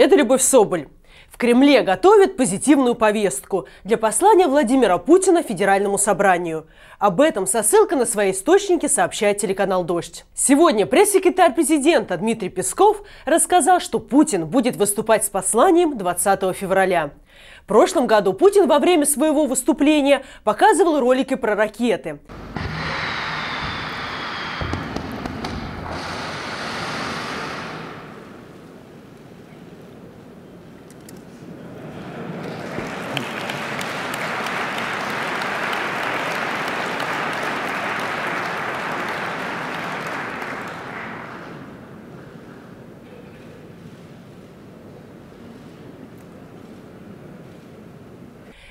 Это Любовь Соболь. В Кремле готовят позитивную повестку для послания Владимира Путина Федеральному собранию. Об этом со ссылкой на свои источники сообщает телеканал «Дождь». Сегодня пресс-секретарь президента Дмитрий Песков рассказал, что Путин будет выступать с посланием 20 февраля. В прошлом году Путин во время своего выступления показывал ролики про ракеты.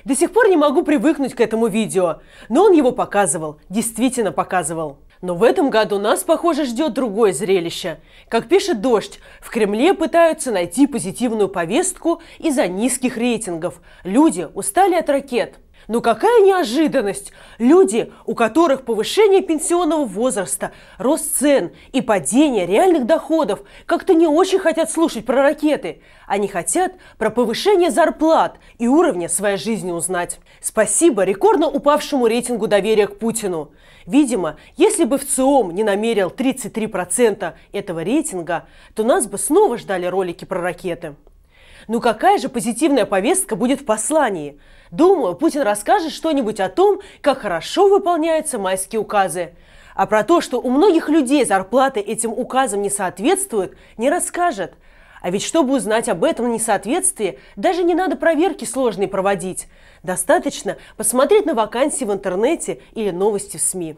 До сих пор не могу привыкнуть к этому видео, но он его показывал, действительно показывал. Но в этом году нас, похоже, ждет другое зрелище. Как пишет «Дождь», в Кремле пытаются найти позитивную повестку из-за низких рейтингов. Люди устали от ракет. Но ну, какая неожиданность! Люди, у которых повышение пенсионного возраста, рост цен и падение реальных доходов, как-то не очень хотят слушать про ракеты. Они хотят про повышение зарплат и уровня своей жизни узнать. Спасибо рекордно упавшему рейтингу доверия к Путину. Видимо, если бы в ЦИОМ не намерил 33% этого рейтинга, то нас бы снова ждали ролики про ракеты. Ну какая же позитивная повестка будет в послании? Думаю, Путин расскажет что-нибудь о том, как хорошо выполняются майские указы. А про то, что у многих людей зарплаты этим указам не соответствуют, не расскажет. А ведь чтобы узнать об этом несоответствии, даже не надо проверки сложные проводить. Достаточно посмотреть на вакансии в интернете или новости в СМИ.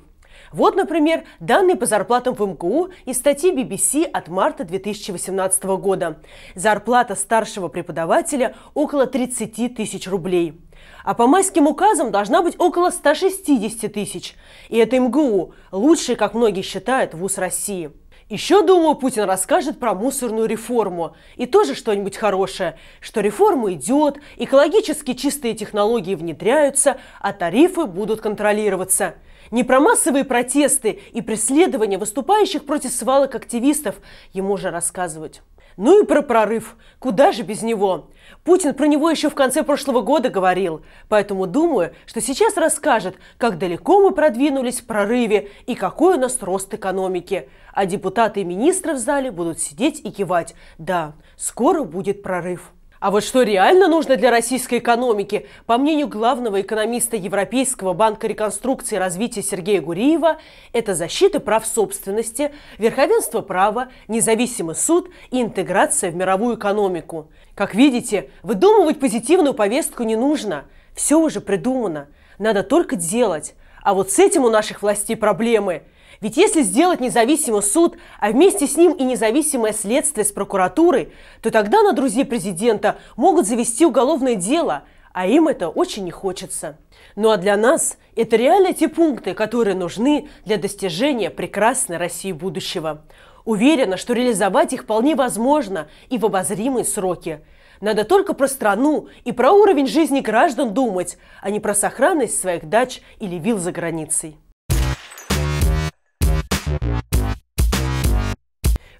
Вот, например, данные по зарплатам в МГУ из статьи BBC от марта 2018 года. Зарплата старшего преподавателя около 30 тысяч рублей. А по майским указам должна быть около 160 тысяч. И это МГУ, лучший, как многие считают, вуз России. Еще, думаю, Путин расскажет про мусорную реформу. И тоже что-нибудь хорошее, что реформа идет, экологически чистые технологии внедряются, а тарифы будут контролироваться – не про массовые протесты и преследования выступающих против свалок активистов ему же рассказывать. Ну и про прорыв. Куда же без него? Путин про него еще в конце прошлого года говорил. Поэтому думаю, что сейчас расскажет, как далеко мы продвинулись в прорыве и какой у нас рост экономики. А депутаты и министры в зале будут сидеть и кивать. Да, скоро будет прорыв. А вот что реально нужно для российской экономики, по мнению главного экономиста Европейского банка реконструкции и развития Сергея Гуриева, это защита прав собственности, верховенство права, независимый суд и интеграция в мировую экономику. Как видите, выдумывать позитивную повестку не нужно. Все уже придумано. Надо только делать. А вот с этим у наших властей проблемы – ведь если сделать независимый суд, а вместе с ним и независимое следствие с прокуратурой, то тогда на друзей президента могут завести уголовное дело, а им это очень не хочется. Ну а для нас это реально те пункты, которые нужны для достижения прекрасной России будущего. Уверена, что реализовать их вполне возможно и в обозримые сроки. Надо только про страну и про уровень жизни граждан думать, а не про сохранность своих дач или вилл за границей.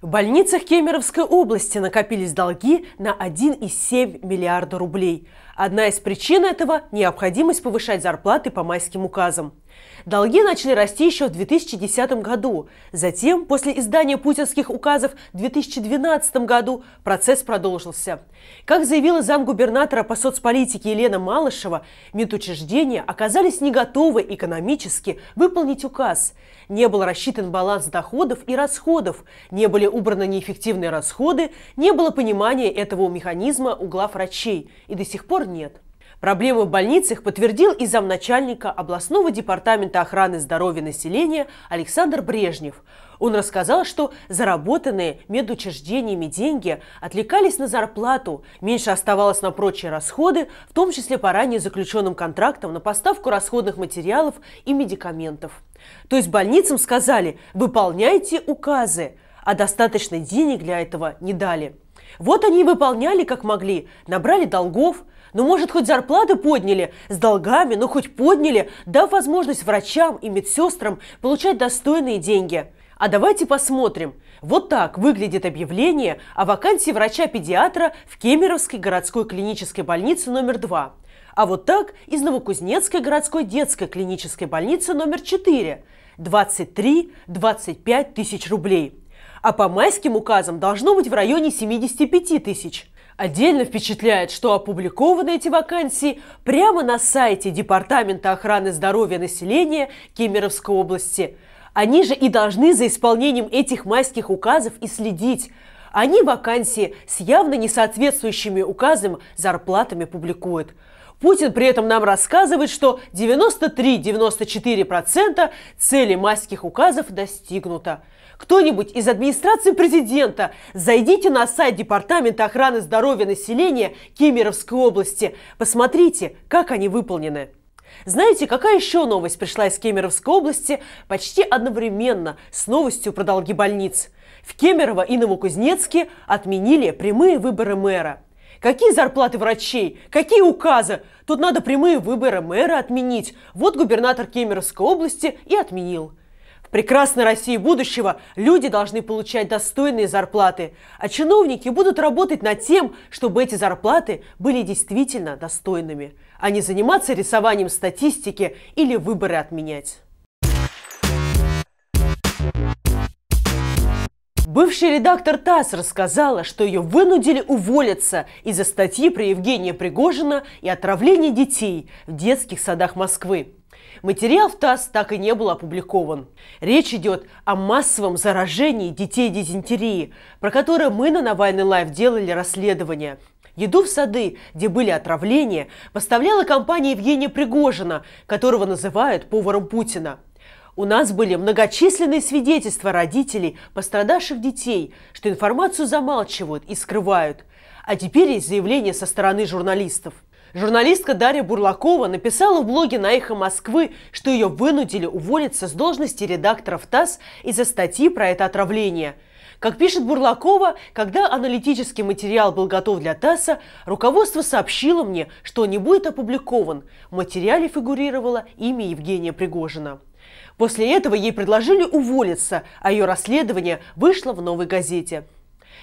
В больницах Кемеровской области накопились долги на 1,7 миллиарда рублей. Одна из причин этого – необходимость повышать зарплаты по майским указам. Долги начали расти еще в 2010 году. Затем, после издания путинских указов в 2012 году, процесс продолжился. Как заявила замгубернатора по соцполитике Елена Малышева, медучреждения оказались не готовы экономически выполнить указ. Не был рассчитан баланс доходов и расходов, не были убраны неэффективные расходы, не было понимания этого механизма у глав врачей и до сих пор нет. Проблемы в больницах подтвердил и замначальника областного департамента охраны здоровья населения Александр Брежнев. Он рассказал, что заработанные медучреждениями деньги отвлекались на зарплату, меньше оставалось на прочие расходы, в том числе по ранее заключенным контрактам на поставку расходных материалов и медикаментов. То есть больницам сказали «выполняйте указы», а достаточно денег для этого не дали. Вот они и выполняли как могли, набрали долгов, ну, может, хоть зарплаты подняли с долгами, но хоть подняли, дав возможность врачам и медсестрам получать достойные деньги. А давайте посмотрим. Вот так выглядит объявление о вакансии врача-педиатра в Кемеровской городской клинической больнице номер 2. А вот так из Новокузнецкой городской детской клинической больницы номер 4. 23-25 тысяч рублей. А по майским указам должно быть в районе 75 тысяч. Отдельно впечатляет, что опубликованы эти вакансии прямо на сайте Департамента охраны здоровья населения Кемеровской области. Они же и должны за исполнением этих майских указов и следить. Они вакансии с явно несоответствующими указам зарплатами публикуют. Путин при этом нам рассказывает, что 93-94% цели майских указов достигнуто – кто-нибудь из администрации президента, зайдите на сайт Департамента охраны здоровья населения Кемеровской области, посмотрите, как они выполнены. Знаете, какая еще новость пришла из Кемеровской области почти одновременно с новостью про долги больниц? В Кемерово и Новокузнецке отменили прямые выборы мэра. Какие зарплаты врачей? Какие указы? Тут надо прямые выборы мэра отменить. Вот губернатор Кемеровской области и отменил прекрасной России будущего люди должны получать достойные зарплаты, а чиновники будут работать над тем, чтобы эти зарплаты были действительно достойными, а не заниматься рисованием статистики или выборы отменять. Бывший редактор ТАСС рассказала, что ее вынудили уволиться из-за статьи про Евгения Пригожина и отравление детей в детских садах Москвы. Материал в ТАСС так и не был опубликован. Речь идет о массовом заражении детей дизентерии, про которое мы на Навальный Лайв делали расследование. Еду в сады, где были отравления, поставляла компания Евгения Пригожина, которого называют поваром Путина. У нас были многочисленные свидетельства родителей пострадавших детей, что информацию замалчивают и скрывают. А теперь есть заявление со стороны журналистов. Журналистка Дарья Бурлакова написала в блоге на «Эхо Москвы», что ее вынудили уволиться с должности редактора в ТАСС из-за статьи про это отравление – как пишет Бурлакова, когда аналитический материал был готов для ТАССа, руководство сообщило мне, что он не будет опубликован. В материале фигурировало имя Евгения Пригожина. После этого ей предложили уволиться, а ее расследование вышло в новой газете.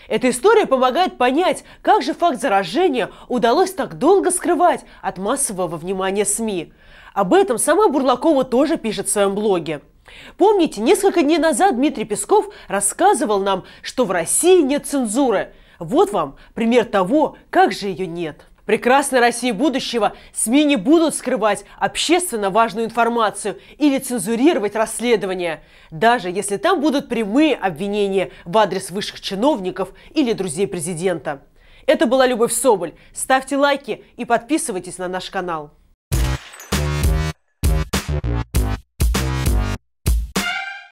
Эта история помогает понять, как же факт заражения удалось так долго скрывать от массового внимания СМИ. Об этом сама Бурлакова тоже пишет в своем блоге. Помните, несколько дней назад Дмитрий Песков рассказывал нам, что в России нет цензуры. Вот вам пример того, как же ее нет прекрасной России будущего СМИ не будут скрывать общественно важную информацию или цензурировать расследования, даже если там будут прямые обвинения в адрес высших чиновников или друзей президента. Это была Любовь Соболь. Ставьте лайки и подписывайтесь на наш канал.